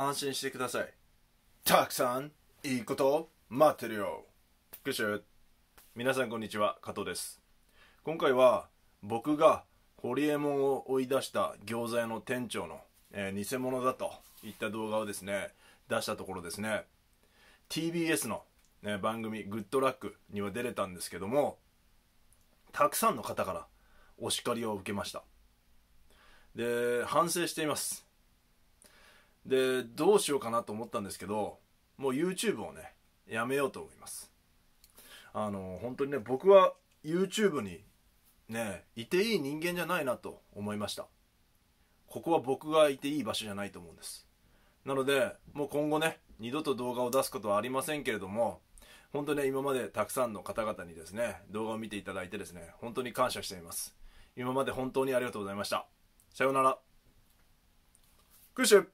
安心してくださいたくさんいいこと待ってるよクシ皆さんこんにちは加藤です今回は僕がホリエモンを追い出した餃子屋の店長の、えー、偽物だといった動画をですね出したところですね TBS の、ね、番組「グッドラック」には出れたんですけどもたくさんの方からお叱りを受けましたで反省していますでどうしようかなと思ったんですけどもう YouTube をねやめようと思いますあの本当にね僕は YouTube にねいていい人間じゃないなと思いましたここは僕がいていい場所じゃないと思うんですなのでもう今後ね二度と動画を出すことはありませんけれども本当ね今までたくさんの方々にですね動画を見ていただいてですね本当に感謝しています今まで本当にありがとうございましたさようならクッシュ